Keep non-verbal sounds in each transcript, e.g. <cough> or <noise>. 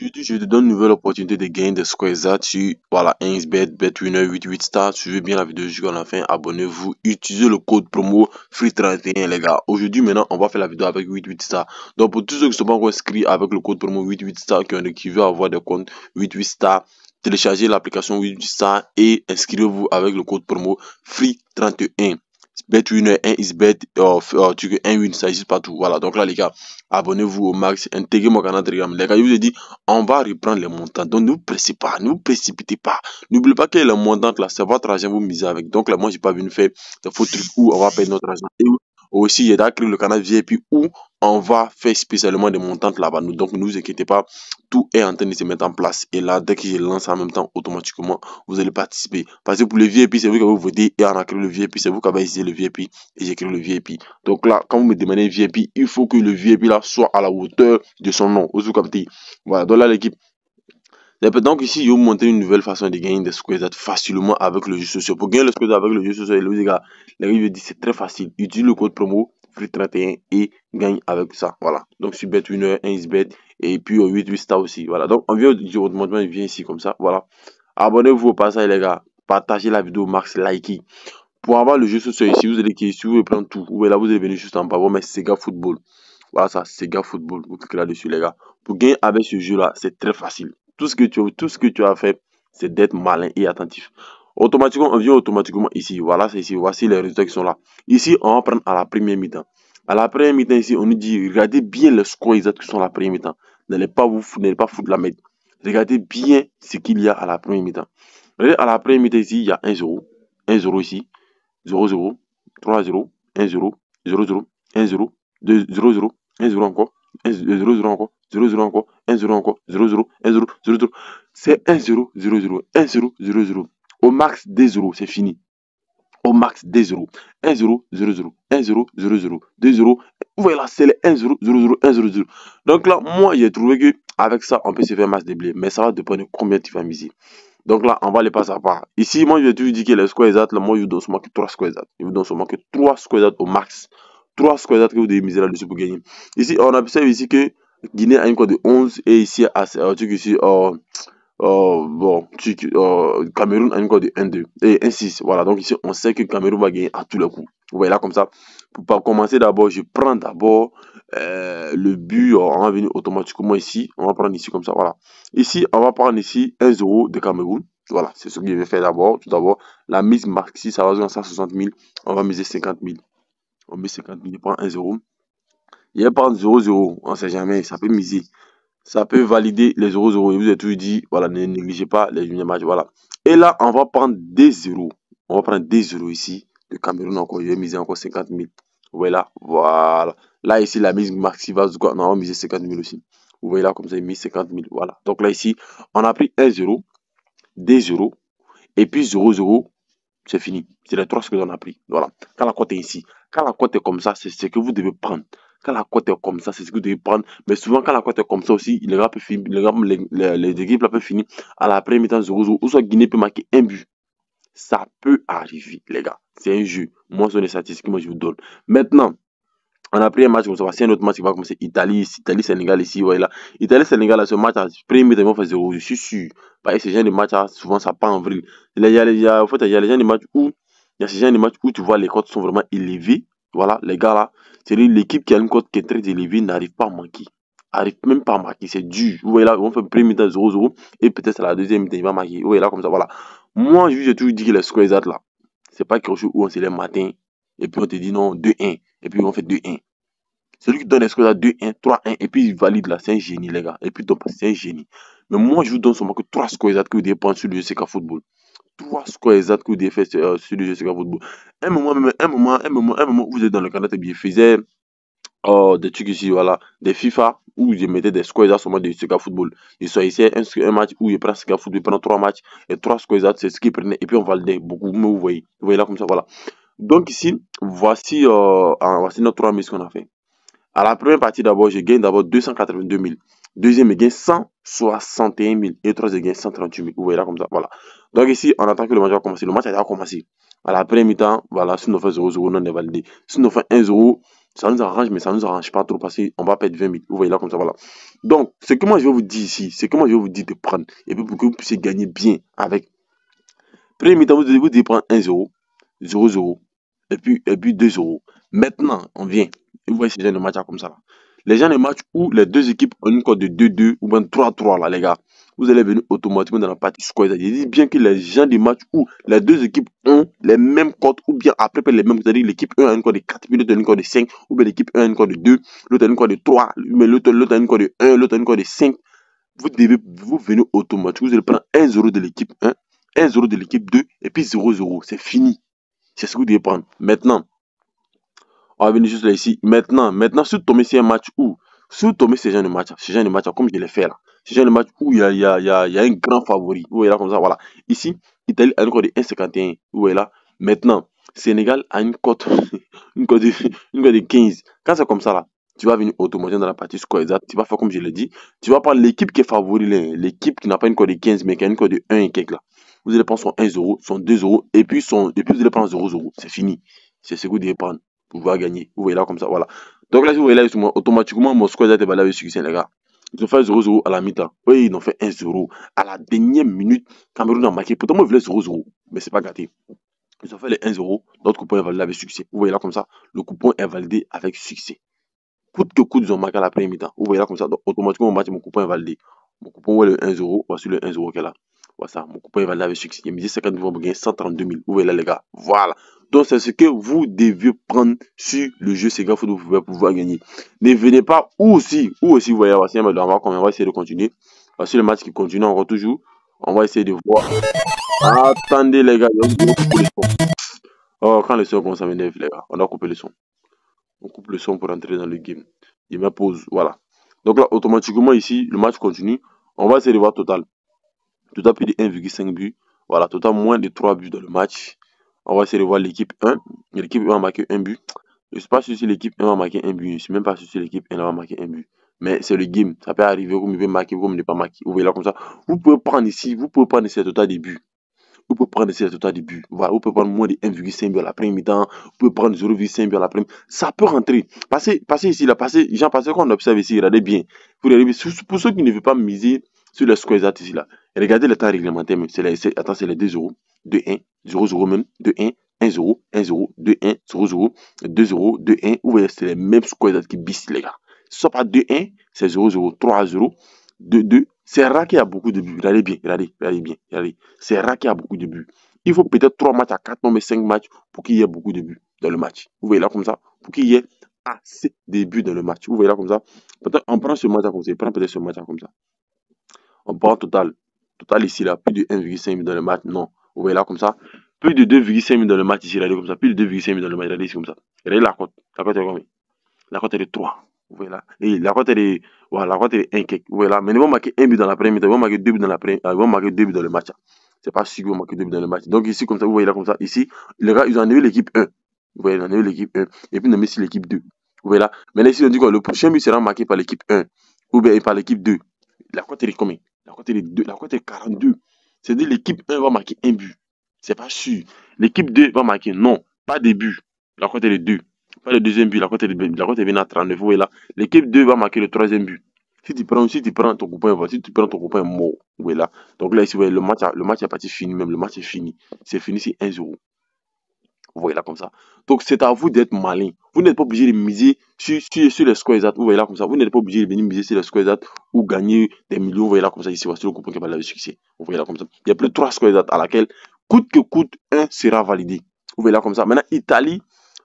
je te donne une nouvelle opportunité de gagner des squares sur voilà, 1 88 star. Suivez bien la vidéo jusqu'à la fin. Abonnez-vous. Utilisez le code promo FREE31, les gars. Aujourd'hui, maintenant, on va faire la vidéo avec 88 star. Donc, pour tous ceux qui ne sont pas encore inscrits avec le code promo 88 star, qui, ont, qui veulent avoir des comptes 88 star, téléchargez l'application 88 star et inscrivez-vous avec le code promo FREE31 bet 1, 1 is bet, tu que 1, 1, ça existe partout. Voilà, donc là les gars, abonnez-vous au max, intégrez mon canal Telegram. Les gars, je vous ai dit, on va reprendre les montants. Donc ne vous pressez pas, ne vous précipitez pas. N'oubliez pas que les montants là, c'est votre argent vous misez avec. Donc là, moi, j'ai pas venu faire de faux trucs où on va perdre notre argent. Et aussi, a créé le canal VIP où on va faire spécialement des montantes là-bas. Donc, ne vous inquiétez pas, tout est en train de se mettre en place. Et là, dès que je lance en même temps, automatiquement, vous allez participer. Parce que pour le VIP, c'est vous qui avez voté et on a créé le VIP, c'est vous qui avez essayé le VIP et j'ai créé le VIP. Donc là, quand vous me demandez VIP, il faut que le VIP là soit à la hauteur de son nom. Vous dit Voilà, donc là, l'équipe. Eh ben, donc ici, je vais vous montrer une nouvelle façon de gagner des squares facilement avec le jeu social. Pour gagner le square avec le jeu social, les gars, les gars, je disent c'est très facile. utilisez le code promo 31 et gagne avec ça. Voilà. Donc si bet winner, 1 et puis au 8 8 star aussi. Voilà. Donc on vient du rendement, il vient ici comme ça. Voilà. Abonnez-vous au passage les gars. Partagez la vidéo max, likez. Pour avoir le jeu ce ici, vous allez cliquer ici vous prenez prendre tout. Ou là vous allez juste en bas, vous Sega Football. Voilà ça, Sega Football. Vous cliquez là-dessus les gars. Pour gagner avec ce jeu là, c'est très facile. Tout ce que tu, tout ce que tu as fait, c'est d'être malin et attentif. Automatiquement, on vient automatiquement ici. Voilà, c'est ici. Voici les résultats qui sont là. Ici, on va prendre à la première mi-temps. À la première mi-temps, ici, on nous dit, regardez bien le score qui sont à la première mi-temps. N'allez pas vous n'allez pas de la mettre Regardez bien ce qu'il y a à la première mi-temps. Regardez à la première mi-temps ici, il y a 1-0. 1-0 ici. 0-0. 3-0. 1-0. 0-0. 1-0. 2-0-0. 1-0 encore. 0-0 encore. 0-0 encore. 1-0 encore. 0-0. 1-0. 0-0. C'est 1-0. 0-0. 1-0. 0-0. Au max des euros, c'est fini. Au max des euros. 1 0, 0, 0, 1 0, 0, 0, 2 0. Vous voyez là, c'est les 1 0, 0, 0, 1 0, 0. Donc là, moi, j'ai trouvé que avec ça, on peut se faire masse de blé. Mais ça va dépendre de combien tu vas miser. Donc là, on va les passer à part. Ici, moi, je vais toujours dire que les squares là, moi, je vous donne seulement que 3 squares Je vous donne seulement que 3 squares au max. 3 squares que vous devez miser là-dessus pour gagner. Ici, on observe ici que Guinée a une cote de 11 et ici, à, ici, euh, euh, bon, euh, Cameroun a une cote de 1-2 et 1-6. Voilà, donc ici on sait que Cameroun va gagner à tous les coup Vous voyez là comme ça. Pour commencer d'abord, je prends d'abord euh, le but. on va venir automatiquement ici. On va prendre ici comme ça. Voilà. Ici, on va prendre ici 1-0 de Cameroun. Voilà, c'est ce que je vais faire d'abord. Tout d'abord, la mise marque ici, ça va jouer à 160 000. On va miser 50 000. On met 50 000, on prend 1-0. Il a prendre 0-0. On sait jamais, ça peut miser ça peut valider les euros 0. vous avez toujours dit, voilà, ne négligez pas les images match. Voilà. Et là, on va prendre des 0. On va prendre des 0 ici. Le Cameroun encore, je vais miser encore 50 000. Vous voyez là, voilà. Là, ici, la mise Maxi maximale, on va miser 50 000 aussi. Vous voyez là, comme ça, il mis 50 000. Voilà. Donc là, ici, on a pris 1 0, Des 0, et puis 0, 0, c'est fini. C'est les trois ce que j'en a pris. Voilà. Quand la cote est ici, quand la cote est comme ça, c'est ce que vous devez prendre. Quand la cote est comme ça, c'est ce que vous devez prendre. Mais souvent, quand la cote est comme ça aussi, les gars peuvent finir, les, gars, les, les, équipes peuvent finir à la première mi-temps 0 ou soit Guinée peut marquer un but. Ça peut arriver, les gars. C'est un jeu. Moi, sont les statistiques, moi, je vous donne. Maintenant, on a pris un match comme ça. C'est un autre match qui va commencer. Italie, Italie, Sénégal, ici, voilà. Italie, Sénégal, ce match, à premier vont faire 0. Je suis sûr. Parce bah, ce genre de match, souvent, ça part en vrai. Il y a, y en fait, il y a les gens de match où, il y a ces gens de match où tu vois les cotes sont vraiment élevées. Voilà, les gars là. cest l'équipe qui a une cote qui est très élevée n'arrive pas à manquer. Arrive même pas à marquer. C'est dur. Vous voyez là, on fait premier temps 0-0. Et peut-être à la deuxième temps, il va marquer. Vous voyez là, comme ça, voilà. Moi, je j'ai toujours dit que les squares là, c'est pas quelque chose où on se les matins et puis on te dit non, 2-1, et puis on fait 2-1. Celui qui donne les scores à 2-1, 3-1, et puis il valide là, c'est un génie, les gars. Et puis donc, c'est un génie. Mais moi, je vous donne seulement que 3 scores que vous devez sur le JCK Football. 3 scores exacts que vous devez sur, le JCK euh, Football. Un moment, un moment, un moment, un moment, vous êtes dans le canal, et bien, faisait euh, oh, des trucs ici, voilà, des FIFA, où je mettais des scores sur seulement de JCK Football. Il soit ici un, match où il prend JCK Football, pendant 3 matchs, et 3 scores c'est ce qu'il prenait, et puis on valide beaucoup, mais vous voyez, vous voyez là comme ça, voilà. Donc ici, voici, euh, voici notre trois missions qu'on a fait. À la première partie d'abord, je gagne d'abord 282 000. Deuxième, je gagne 161 000. Et troisième, je gagne 138 000. Vous voyez là comme ça. Voilà. Donc ici, on attend que le match va commencer. Le match a déjà commencé. À la première mi-temps, voilà, si nous faisons 0, 0, on est validé. Si nous faisons 1, 0, ça nous arrange, mais ça ne nous arrange pas trop parce qu'on va perdre 20 000. Vous voyez là comme ça, voilà. Donc, ce que moi je vais vous dire ici, c'est que moi je vais vous dire de prendre, et puis pour que vous puissiez gagner bien avec. Premier mi-temps, vous devez prendre 1-0, 0-0, et puis, et puis 2 euros. Maintenant, on vient. Vous voyez ces gens de match comme ça. Là. Les gens de match où les deux équipes ont une cote de 2-2 ou bien 3-3 là, les gars. Vous allez venir automatiquement dans la partie score. Je dis bien que les gens de match où les deux équipes ont les mêmes cotes ou bien après les mêmes. C'est-à-dire l'équipe 1 a une cote de 4, l'autre a une cote de 5, ou bien l'équipe 1 a une cote de 2, l'autre a une cote de 3, mais l'autre a une cote de 1, l'autre a une cote de 5. Vous devez vous venir automatiquement. Vous allez prendre 1 euro de l'équipe 1, 1 euro de l'équipe 2 et puis 0-0. C'est fini. C'est ce que vous devez prendre. Maintenant, on va venir juste là ici. Maintenant, maintenant, si vous tombez un match où, si vous tombez sur ce genre de match, ce genre de match, comme je l'ai fait là, ce genre de match où il y a, il y a, il y a, un grand favori, vous voyez là comme ça, voilà. Ici, Italie a une cote de 1,51, vous voyez là. Maintenant, Sénégal a une cote, <laughs> une cote de, de 15. Quand c'est comme ça là, tu vas venir automatiquement dans la partie score exact. Tu vas faire comme je l'ai dit. Tu vas prendre l'équipe qui est favori, l'équipe qui n'a pas une cote de 15, mais qui a une cote de 1 et quelques là vous allez prendre son 1 euro, son 2 euros, et puis, son, et vous allez prendre 0 euros. C'est fini. C'est ce que vous devez prendre pour pouvez gagner. Vous voyez là comme ça, voilà. Donc là, si vous voyez là, automatiquement, mon squad a été avec succès, les gars. Ils ont fait 0 euros à la mi-temps. Oui, ils ont fait 1 euro À la dernière minute, Cameroun a marqué. Pourtant, moi, je voulais 0 euros, Mais c'est pas gâté. Ils ont fait les 1 euro, Notre coupon est validé avec succès. Vous voyez là comme ça. Le coupon est validé avec succès. Coûte que coûte, ils ont marqué à la première mi-temps. Vous voyez là comme ça. automatiquement, mon match, mon coupon est validé. Mon coupon, ouais, le 1 euro, Voici le 1 euro qu'elle a. Voilà, mon copain va laver avec succès. Il me dit 50 000 vous gagner 132 000. ouvrez là, les gars Voilà. Donc, c'est ce que vous devez prendre sur le jeu Sega Foot. Vous pouvez pouvoir gagner. Ne venez pas ou aussi, ou aussi, vous voyez, voici un on va essayer de continuer. Voici le match qui continue encore toujours. On va essayer de voir. Attendez, les gars. Oh, quand les son commencent à m'énerver, les gars. On a couper le son. On coupe le son pour entrer dans le game. Il me pose. Voilà. Donc là, automatiquement, ici, le match continue. On va essayer de voir total. Total plus de 1,5 buts Voilà, total moins de 3 buts dans le match. On va essayer de voir l'équipe 1. L'équipe 1 a marqué un but. Je ne suis pas sûr si l'équipe 1 va marquer un but. Je ne suis même pas sûr si l'équipe 1 va marquer un but. Mais c'est le game. Ça peut arriver. Vous pouvez marquer, vous ne pas marquer. Vous voyez là comme ça. Vous pouvez prendre ici. Vous pouvez prendre ici le total des buts. Vous pouvez prendre ici le total des buts. Voilà. Vous pouvez prendre moins de 1,5 buts à la première mi-temps. Vous pouvez prendre 0,5 buts à la première. Ça peut rentrer. Passez, passez ici. Là, passez, Jean, passez qu'on observe ici. Regardez bien. pour ceux qui ne veulent pas miser sur le square ici là, regardez le temps réglementaire même. C'est attends, c'est les 2 0, 2, 1, 0, 0 même, 2, 1, 1, 0, 1, 0, 2, 1, 0, 0, 2, 0, 2, 1. Vous voyez, c'est les mêmes squares qui bissent les gars. Sauf à 2, 1, c'est 0, 0, 3, 0, 2, 2. C'est rare qu'il y a beaucoup de buts. Regardez bien, regardez, regardez bien, regardez. C'est rare qu'il y a beaucoup de buts. Il faut peut-être 3 matchs à 4, non mais 5 matchs pour qu'il y ait beaucoup de buts dans le match. Vous voyez là comme ça, pour qu'il y ait assez de buts dans le match. Vous voyez là comme ça. Peut-être on prend ce match comme ça, on prend peut-être ce match comme ça. On part total. Total ici, là, plus de 1,5 000 dans le match. Non. Vous voyez là, comme ça. Plus de 2,5 000 dans le match ici, regardez comme ça. Plus de 2,5 000 dans le match, regardez ici, comme ça. Regardez la cote. La cote est combien La cote est de 3. Vous voyez là. Et la cote est voilà, la cote est 1 k Vous voyez là. Mais ils vont marquer 1 but dans la première mi-temps. Ils vont marquer 2 buts dans la première. Ils vont marquer 2 buts dans le match. C'est pas sûr qu'ils vont marquer 2 buts dans le match. Donc ici, comme ça, vous voyez là, comme ça. Ici, les gars, ils ont annulé l'équipe 1. Vous voyez, ils ont annulé l'équipe 1. Et puis, ils ont mis l'équipe 2. Vous voyez là. Maintenant, ici, on dit que Le prochain but sera marqué par l'équipe 1. Ou bien par l'équipe 2. La cote est combien la cote est, la cote est 42. C'est-à-dire l'équipe 1 va marquer un but. C'est pas sûr. L'équipe 2 va marquer. Non, pas de but. La cote est 2. Pas le deuxième but. La cote est, de, la cote est venue à 39. Et là, l'équipe 2 va marquer le troisième but. Si tu prends, si tu prends ton copain, si tu prends ton copain mort, là. Donc là, ici, le match, le match est parti fini, même le match est fini. C'est fini, c'est 1-0. Vous voyez là comme ça. Donc c'est à vous d'être malin. Vous n'êtes pas obligé de miser sur, sur, sur les scores exacts. Vous voyez là comme ça. Vous n'êtes pas obligé de venir miser sur les scores exacts ou gagner des millions. Vous voyez là comme ça. Ici, voici le coupon qui va le succès. Vous voyez là comme ça. Il y a plus de trois scores exacts à laquelle, coûte que coûte, un sera validé. Vous voyez là comme ça. Maintenant, Italie,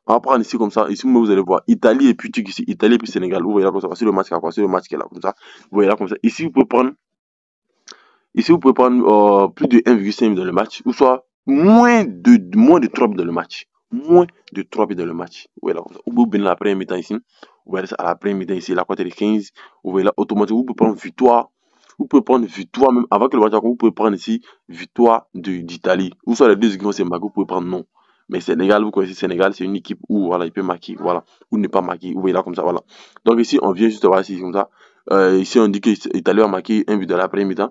on va prendre ici comme ça. Ici, vous allez voir Italie et puis ici. Italie et puis Sénégal. Vous voyez là comme ça. Voici le match qui est là. le match qui comme ça. Vous voyez là comme ça. Ici, vous pouvez prendre, ici, vous pouvez prendre euh, plus de 1,5 dans le match. Ou soit moins de, moins de trop dans le match. Moins de trop dans le match. ouais là au Ou bien la première mi-temps ici. Ou bien à la première mi-temps ici, la quatrième de 15. Ou voyez là, automatiquement, vous pouvez prendre victoire. Vous pouvez prendre victoire, même avant que le match vous pouvez prendre ici victoire d'Italie. Ou soit les deux équipes c'est Mago vous pouvez prendre non. Mais Sénégal, vous connaissez Sénégal, c'est une équipe où voilà, il peut marquer, voilà, ou ne pas marquer, ou voyez là comme ça, voilà. Donc ici, on vient juste voir ici comme ça. Euh, ici, on dit que a marqué un but de la première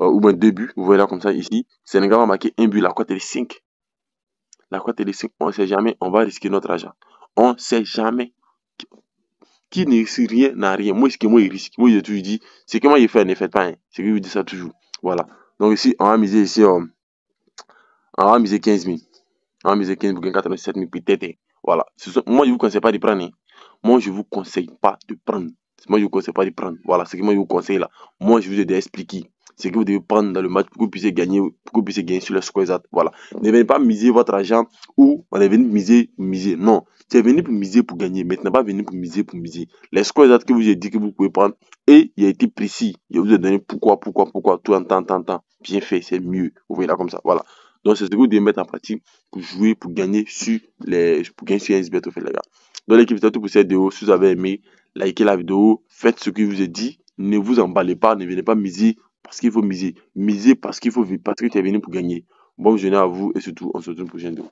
euh, ou bien deux buts. Vous voyez là comme ça ici. Sénégal a marqué un but, la cote est 5. La cote est 5. On ne sait jamais, on va risquer notre argent. On ne sait jamais. Qui ne risque rien n'a rien. Moi, ce que moi, il risque. Moi, je toujours ce que moi, il fait, ne faites pas. Hein. C'est que je vous dis ça toujours. Voilà. Donc ici, on va miser ici, euh, on, va miser 15 000. On va miser 15 000, 87 000, peut-être. Voilà. Moi, je ne vous conseille pas de prendre. Hein. Moi, je ne vous conseille pas de prendre. Moi, je vous conseille pas de prendre. Voilà, ce que moi, je vous conseille là. Moi, je vous ai déjà expliqué ce que vous devez prendre dans le match pour que vous puissiez gagner, pour que vous puissiez gagner sur le score Voilà. Ne venez pas miser votre argent ou on est venu miser, miser. Non. C'est venu pour miser pour gagner. Maintenant, pas venu pour miser, pour miser. Les scores que vous avez dit que vous pouvez prendre et il a été précis. Il vous a donné pourquoi, pourquoi, pourquoi, tout en temps, temps, temps. Bien fait, c'est mieux. Vous voyez là comme ça. Voilà. Donc, c'est ce que vous devez mettre en pratique pour jouer, pour gagner sur les, pour gagner sur les gars. Dans l'équipe, c'est tout pour cette vidéo. Si vous avez aimé, likez la vidéo, faites ce que je vous ai dit. Ne vous emballez pas, ne venez pas miser parce qu'il faut miser. Miser parce qu'il faut vivre, parce que tu es venu pour gagner. Bonne journée à vous et surtout, on se retrouve prochaine vidéo.